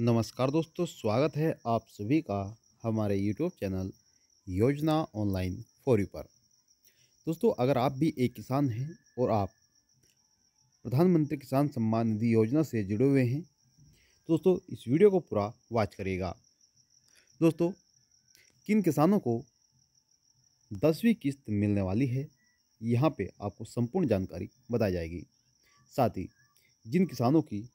नमस्कार दोस्तों स्वागत है आप सभी का हमारे यूट्यूब चैनल योजना ऑनलाइन फोरी पर दोस्तों अगर आप भी एक किसान हैं और आप प्रधानमंत्री किसान सम्मान निधि योजना से जुड़े हुए हैं तो दोस्तों इस वीडियो को पूरा वॉच करिएगा दोस्तों किन किसानों को दसवीं किस्त मिलने वाली है यहाँ पे आपको संपूर्ण जानकारी बताई जाएगी साथ ही जिन किसानों की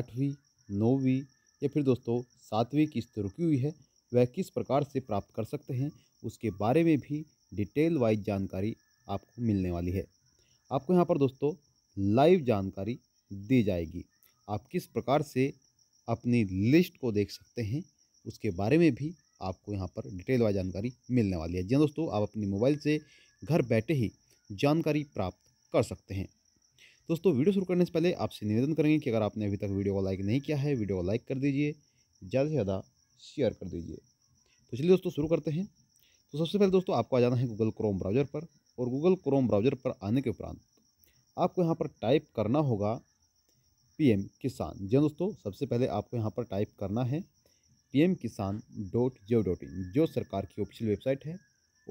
आठवीं नौवीं या फिर दोस्तों सातवीं किस्त रुकी हुई है वह किस प्रकार से प्राप्त कर सकते हैं उसके बारे में भी डिटेल वाइज जानकारी आपको मिलने वाली है आपको यहाँ पर दोस्तों लाइव जानकारी दी जाएगी आप किस प्रकार से अपनी लिस्ट को देख सकते हैं उसके बारे में भी आपको यहाँ पर डिटेल वाइज जानकारी मिलने वाली है जी हाँ दोस्तों आप अपने मोबाइल से घर बैठे ही जानकारी प्राप्त कर सकते हैं दोस्तों वीडियो शुरू करने से पहले आपसे निवेदन करेंगे कि अगर आपने अभी तक वीडियो को लाइक नहीं किया है वीडियो को लाइक कर दीजिए ज़्यादा से ज़्यादा शेयर कर दीजिए तो चलिए दोस्तों शुरू करते हैं तो सबसे पहले दोस्तों आपको आ जाना है गूगल क्रोम ब्राउज़र पर और गूगल क्रोम ब्राउज़र पर आने के उपरान्त आपको यहाँ पर टाइप करना होगा पी किसान जी हाँ दोस्तों सबसे पहले आपको यहाँ पर टाइप करना है पी किसान डॉट जे डॉट इन जो सरकार की ऑफिशियल वेबसाइट है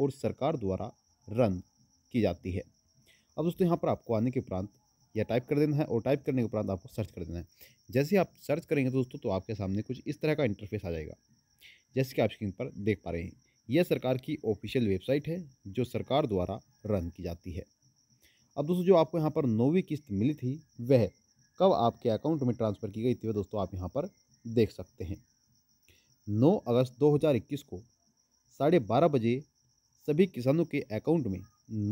और सरकार द्वारा रन की जाती है अब दोस्तों यहाँ पर आपको आने के उपरान्त या टाइप कर देना है और टाइप करने के उपरांत आपको सर्च कर देना है जैसे आप सर्च करेंगे दोस्तों तो आपके सामने कुछ इस तरह का इंटरफेस आ जाएगा जैसे कि आप स्क्रीन पर देख पा रहे हैं यह सरकार की ऑफिशियल वेबसाइट है जो सरकार द्वारा रन की जाती है अब दोस्तों जो आपको यहाँ पर नौवीं किस्त मिली थी वह कब आपके अकाउंट में ट्रांसफ़र की गई थी वह दोस्तों आप यहाँ पर देख सकते हैं 9 अगस्त 2021 को साढ़े बारह बजे सभी किसानों के अकाउंट में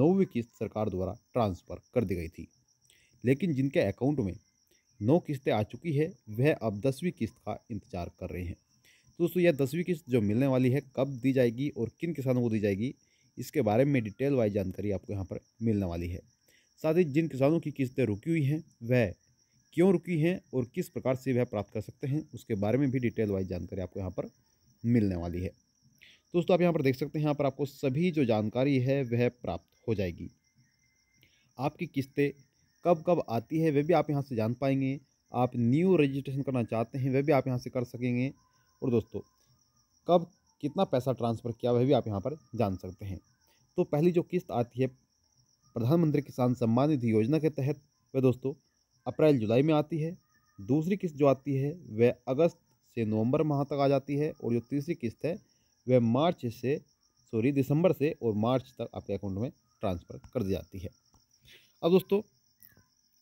नौवीं किस्त सरकार द्वारा ट्रांसफ़र कर दी गई थी लेकिन जिनके अकाउंट में नौ किस्तें आ चुकी है वह अब दसवीं किस्त का इंतजार कर रहे हैं दोस्तों यह दसवीं किस्त जो मिलने वाली है कब दी जाएगी और किन किसानों को दी जाएगी इसके बारे में डिटेल वाइज जानकारी आपको यहाँ पर मिलने वाली है साथ ही जिन किसानों की किस्तें रुकी हुई हैं वह क्यों रुकी हैं और किस प्रकार से वह प्राप्त कर सकते हैं उसके बारे में भी डिटेल वाइज जानकारी आपको यहाँ पर मिलने वाली है दोस्तों आप यहाँ पर देख सकते हैं यहाँ पर आपको सभी जो जानकारी है वह प्राप्त हो जाएगी आपकी किस्तें कब कब आती है वह भी आप यहाँ से जान पाएंगे आप न्यू रजिस्ट्रेशन करना चाहते हैं वह भी आप यहाँ से कर सकेंगे और दोस्तों कब कितना पैसा ट्रांसफ़र किया वह भी आप यहाँ पर जान सकते हैं तो पहली जो किस्त आती है प्रधानमंत्री किसान सम्मान निधि योजना के तहत वह दोस्तों अप्रैल जुलाई में आती है दूसरी किस्त जो आती है वह अगस्त से नवंबर माह तक आ जाती है और जो तीसरी किस्त है वह मार्च से सॉरी दिसंबर से और मार्च तक आपके अकाउंट में ट्रांसफ़र कर दी जाती है अब दोस्तों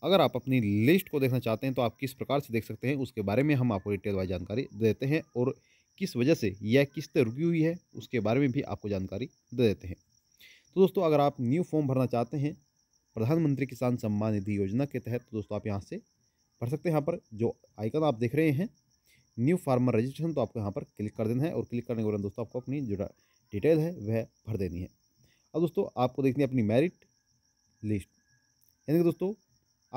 अगर आप अपनी लिस्ट को देखना चाहते हैं तो आप किस प्रकार से देख सकते हैं उसके बारे में हम आपको डिटेल वाइज जानकारी देते हैं और किस वजह से यह किस्त रुकी हुई है उसके बारे में भी आपको जानकारी दे देते हैं तो दोस्तों अगर आप न्यू फॉर्म भरना चाहते हैं प्रधानमंत्री किसान सम्मान निधि योजना के तहत तो दोस्तों आप यहाँ से भर सकते हैं यहाँ पर जो आइकन आप देख रहे हैं न्यू फार्मर रजिस्ट्रेशन तो आपको यहाँ पर क्लिक कर देना है और क्लिक करने के बाद दोस्तों आपको अपनी जो डिटेल है वह भर देनी है अब दोस्तों आपको देखनी है अपनी मेरिट लिस्ट यानी कि दोस्तों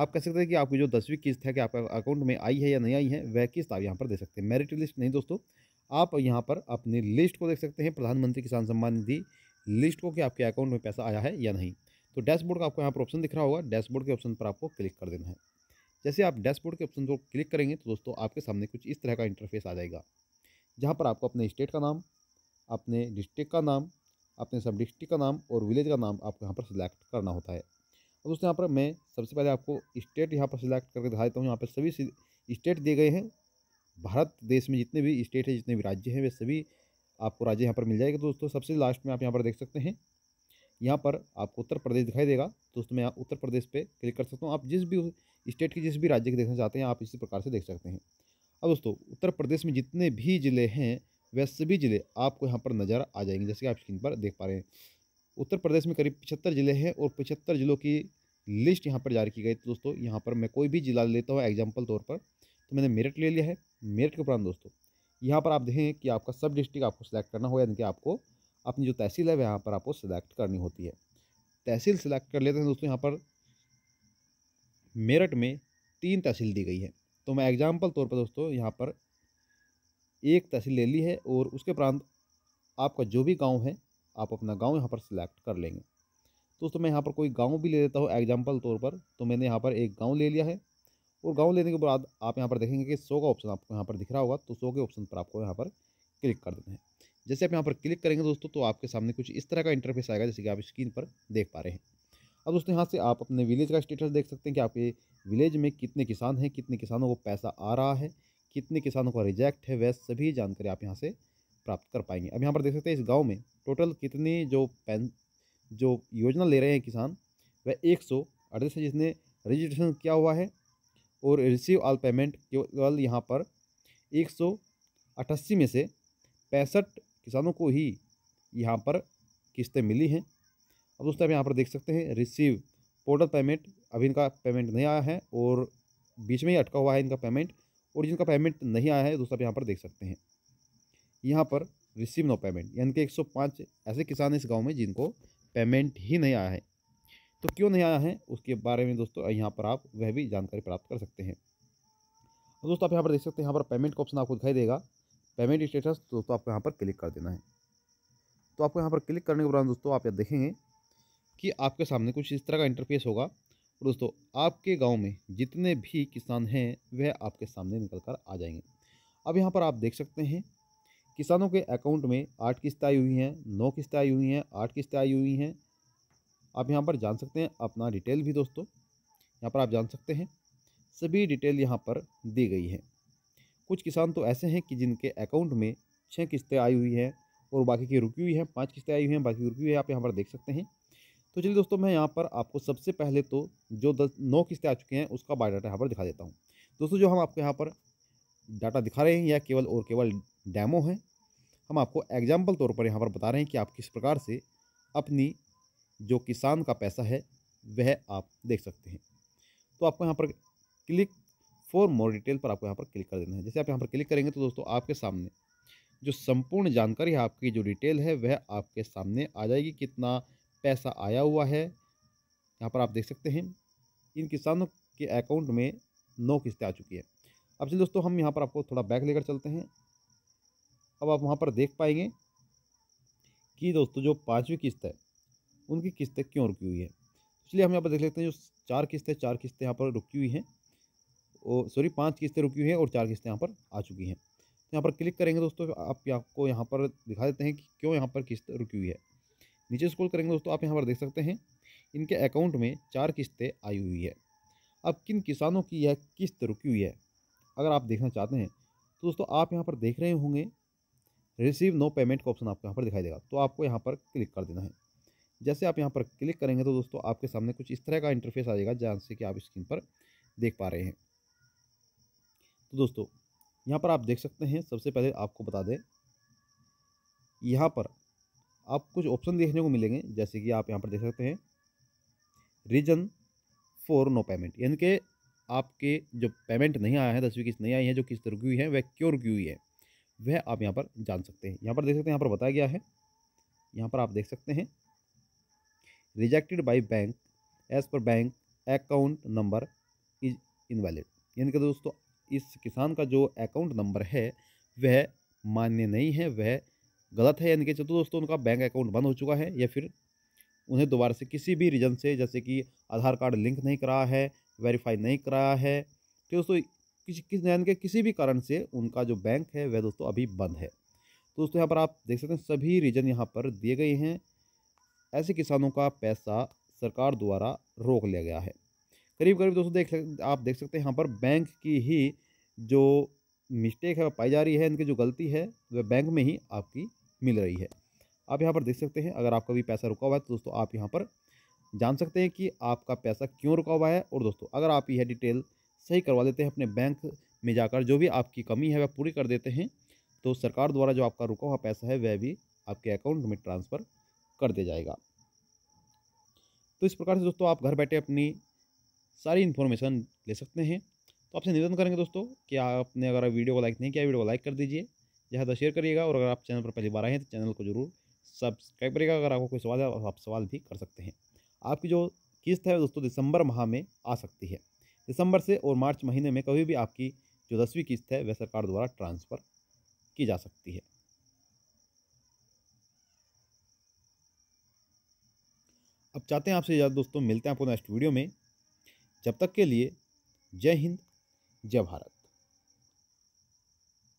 आप कह सकते हैं कि आपकी जो दसवीं किस्त है कि आपका अकाउंट में आई है या नहीं आई है वह किस्त आप यहाँ पर दे सकते हैं मेरिट लिस्ट नहीं दोस्तों आप यहाँ पर अपनी लिस्ट को देख सकते हैं प्रधानमंत्री किसान सम्मान निधि लिस्ट को कि आपके अकाउंट में पैसा आया है या नहीं तो डैशबोर्ड का आपको यहाँ पर ऑप्शन दिख रहा होगा डैशबोर्ड के ऑप्शन पर आपको क्लिक कर देना है जैसे आप डैशबोर्ड के ऑप्शन पर क्लिक करेंगे तो दोस्तों आपके सामने कुछ इस तरह का इंटरफेस आ जाएगा जहाँ पर आपको अपने स्टेट का नाम अपने डिस्ट्रिक्ट का नाम अपने सब डिस्ट्रिक्ट का नाम और विलेज का नाम आपको यहाँ पर सिलेक्ट करना होता है अब दोस्तों यहाँ पर मैं सबसे पहले आपको स्टेट यहाँ पर सिलेक्ट करके दिखा देता हूँ यहाँ पर सभी स्टेट दिए गए हैं भारत देश में जितने भी स्टेट हैं जितने भी राज्य हैं वे सभी आपको राज्य यहाँ पर मिल जाएगा दोस्तों सबसे लास्ट में आप यहाँ पर देख सकते हैं यहाँ पर आपको उत्तर प्रदेश दिखाई देगा दोस्तों मैं उत्तर प्रदेश पर क्लिक कर सकता हूँ आप जिस भी स्टेट के जिस भी राज्य के देखना चाहते हैं आप इसी प्रकार से देख सकते हैं अब दोस्तों उत्तर प्रदेश में जितने भी ज़िले हैं वह सभी ज़िले आपको यहाँ पर नज़र आ जाएंगे जैसे कि आप स्क्रीन पर देख पा रहे हैं उत्तर प्रदेश में करीब पचहत्तर ज़िले हैं और पचहत्तर ज़िलों की लिस्ट यहाँ पर जारी की गई तो दोस्तों यहाँ पर मैं कोई भी जिला लेता हूँ एग्जाम्पल तौर पर तो मैंने मेरठ ले लिया है मेरठ के उपरांत दोस्तों यहाँ पर आप देखें कि आपका सब डिस्ट्रिक्ट आपको सिलेक्ट करना होगा यानी कि आपको अपनी जो तहसील है वह यहाँ पर आपको सिलेक्ट करनी होती है तहसील सिलेक्ट कर लेते हैं दोस्तों यहाँ पर मेरठ में तीन तहसील दी गई है तो मैं एग्जाम्पल तौर पर दोस्तों यहाँ पर एक तहसील ले ली है और उसके उपरांत आपका जो भी गाँव है आप अपना गाँव यहाँ पर सिलेक्ट कर लेंगे दोस्तों मैं यहाँ पर कोई गाँव भी ले लेता हूँ एग्जाम्पल तौर पर तो मैंने यहाँ पर एक गाँव ले लिया है और गाँव लेने के बाद आप यहाँ पर देखेंगे कि सौ का ऑप्शन आपको यहाँ पर दिख रहा होगा तो सौ के ऑप्शन पर आपको यहाँ पर क्लिक कर देना है जैसे आप यहाँ पर क्लिक करेंगे दोस्तों तो आपके सामने कुछ इस तरह का इंटरफेस आएगा जैसे कि आप स्क्रीन पर देख पा रहे हैं अब दोस्तों यहाँ से आप अपने विलेज का स्टेटस देख सकते हैं कि आपके विलेज में कितने किसान हैं कितने किसानों को पैसा आ रहा है कितने किसानों का रिजेक्ट है वह सभी जानकारी आप यहाँ से प्राप्त कर पाएंगे अब यहाँ पर देख सकते हैं इस गाँव में टोटल कितने जो पैन जो योजना ले रहे हैं किसान वह एक सौ अड़तीस है जिसने रजिस्ट्रेशन किया हुआ है और रिसीव ऑल पेमेंट केवल यहाँ पर एक सौ अट्ठासी में से पैंसठ किसानों को ही यहाँ पर किस्तें मिली हैं अब दोस्तों आप यहाँ पर देख सकते हैं रिसीव पोर्टल पेमेंट अभी इनका पेमेंट नहीं आया है और बीच में ही अटका हुआ है इनका पेमेंट और जिनका पेमेंट नहीं आया है दोस्तों आप यहाँ पर देख सकते हैं यहाँ पर रिसीव नो पेमेंट यानी कि एक ऐसे किसान हैं इस गाँव में जिनको पेमेंट ही नहीं आया है तो क्यों नहीं आया है उसके बारे में दोस्तों यहाँ पर आप वह भी जानकारी प्राप्त कर सकते हैं दोस्तों आप यहाँ पर देख सकते हैं यहाँ पर पेमेंट का ऑप्शन आपको दिखाई देगा पेमेंट स्टेटस दोस्तों आपको यहाँ पर क्लिक कर देना है तो आपको यहाँ पर क्लिक करने के बाद दोस्तों आप यह देखेंगे कि आपके सामने कुछ इस तरह का इंटरफेस होगा और दोस्तों आपके गांव में जितने भी किसान हैं वह आपके सामने निकल कर आ जाएंगे अब यहाँ पर आप देख सकते हैं किसानों के अकाउंट में आठ किस्तें आई हुई हैं नौ किस्तें आई हुई हैं आठ किस्तें आई हुई हैं आप यहाँ पर जान सकते हैं अपना डिटेल भी दोस्तों यहाँ पर आप जान सकते हैं सभी डिटेल यहाँ पर दी गई है कुछ किसान तो ऐसे हैं कि जिनके अकाउंट में छः किस्तें आई हुई हैं और बाकी की रुकी हुई हैं पाँच किस्तें आई हुई हैं बाकी रुकी हुई है आप यहाँ पर देख सकते हैं तो चलिए दोस्तों मैं यहाँ पर आपको सबसे पहले तो जो दस नौ किस्तें आ चुकी हैं उसका बायोडाटा यहाँ पर दिखा देता हूँ दोस्तों जो हम आपको यहाँ पर डाटा दिखा रहे हैं या केवल और केवल डैमो हैं हम आपको एग्जाम्पल तौर पर यहाँ पर बता रहे हैं कि आप किस प्रकार से अपनी जो किसान का पैसा है वह आप देख सकते हैं तो आपको यहाँ पर क्लिक फॉर मोर डिटेल पर आपको यहाँ पर क्लिक कर देना है जैसे आप यहाँ पर क्लिक करेंगे तो दोस्तों आपके सामने जो संपूर्ण जानकारी है आपकी जो डिटेल है वह आपके सामने आ जाएगी कितना पैसा आया हुआ है यहाँ पर आप देख सकते हैं इन किसानों के अकाउंट में नौ किस्तें आ चुकी हैं अब चलिए दोस्तों हम यहाँ पर आपको थोड़ा बैक लेकर चलते हैं अब आप वहाँ पर देख पाएंगे कि दोस्तों जो पाँचवीं किस्त है उनकी किस्तें क्यों रुकी हुई है इसलिए हम यहाँ पर देख लेते हैं जो चार किस्तें चार किस्तें यहाँ पर रुकी हुई हैं और सॉरी पाँच किस्तें रुकी हुई हैं और चार किस्तें यहाँ पर आ चुकी हैं तो यहाँ पर क्लिक करेंगे दोस्तों आप आपको यहाँ पर दिखा देते हैं कि क्यों यहाँ पर किस्त रुकी हुई है नीचे स्कूल करेंगे दोस्तों आप यहाँ पर देख सकते हैं इनके अकाउंट में चार किस्तें आई हुई है अब किन किसानों की यह किस्त रुकी हुई है अगर आप देखना चाहते हैं तो दोस्तों आप यहाँ पर देख रहे होंगे रिसीव नो पेमेंट का ऑप्शन आपको यहाँ पर दिखाई देगा तो आपको यहाँ पर क्लिक कर देना है जैसे आप यहाँ पर क्लिक करेंगे तो दोस्तों आपके सामने कुछ इस तरह का इंटरफेस आ जाएगा जहाँ से कि आप स्क्रीन पर देख पा रहे हैं तो दोस्तों यहाँ पर आप देख सकते हैं सबसे पहले आपको बता दें यहाँ पर आप कुछ ऑप्शन देखने को मिलेंगे जैसे कि आप यहाँ पर देख सकते हैं रीजन फॉर नो पेमेंट यानी कि आपके जो पेमेंट नहीं आया है दसवीं किस्त नहीं आई है जो किस्त रुकी हुई है वह क्यों रुकी हुई है वह आप यहाँ पर जान सकते हैं यहाँ पर देख सकते हैं यहाँ पर बताया गया है यहाँ पर आप देख सकते हैं rejected by bank as per bank account number is invalid यानी कि दोस्तों इस किसान का जो अकाउंट नंबर है वह मान्य नहीं है वह गलत है यानी कि चलो दोस्तों उनका बैंक अकाउंट बंद हो चुका है या फिर उन्हें दोबारा से किसी भी रीजन से जैसे कि आधार कार्ड लिंक नहीं करा है वेरीफाई नहीं कराया है कि तो दोस्तों किसी किस यानी के किसी भी कारण से उनका जो बैंक है वह दोस्तों अभी बंद है तो दोस्तों यहाँ पर आप देख सकते हैं सभी रीजन यहाँ पर दिए गए हैं ऐसे किसानों का पैसा सरकार द्वारा रोक लिया गया है करीब करीब दोस्तों देख आप देख सकते हैं यहाँ पर बैंक की ही जो मिस्टेक है पाई जा रही है इनकी जो गलती है वह बैंक में ही आपकी मिल रही है आप यहाँ पर देख सकते हैं अगर आपका भी पैसा रुका हुआ है तो दोस्तों आप यहाँ पर जान सकते हैं कि आपका पैसा क्यों रुका हुआ है और दोस्तों अगर आप यह डिटेल सही करवा देते हैं अपने बैंक में जाकर जो भी आपकी कमी है वह पूरी कर देते हैं तो सरकार द्वारा जो आपका रुका हुआ पैसा है वह भी आपके अकाउंट में ट्रांसफ़र कर दिया जाएगा तो इस प्रकार से दोस्तों आप घर बैठे अपनी सारी इन्फॉर्मेशन ले सकते हैं तो आपसे निवेदन करेंगे दोस्तों कि आपने अगर वीडियो को लाइक नहीं किया वीडियो को लाइक कर दीजिए ज़्यादा शेयर करिएगा और अगर आप चैनल पर पहली बार आए हैं तो चैनल को जरूर सब्सक्राइब करिएगा अगर आपको कोई सवाल है आप सवाल भी कर सकते हैं आपकी जो किस्त है दोस्तों दिसंबर माह में आ सकती है दिसंबर से और मार्च महीने में कभी भी आपकी जो दसवीं किस्त है वह सरकार द्वारा ट्रांसफ़र की जा सकती है अब चाहते हैं आपसे ज़्यादा दोस्तों मिलते हैं आपको नेक्स्ट वीडियो में जब तक के लिए जय हिंद जय भारत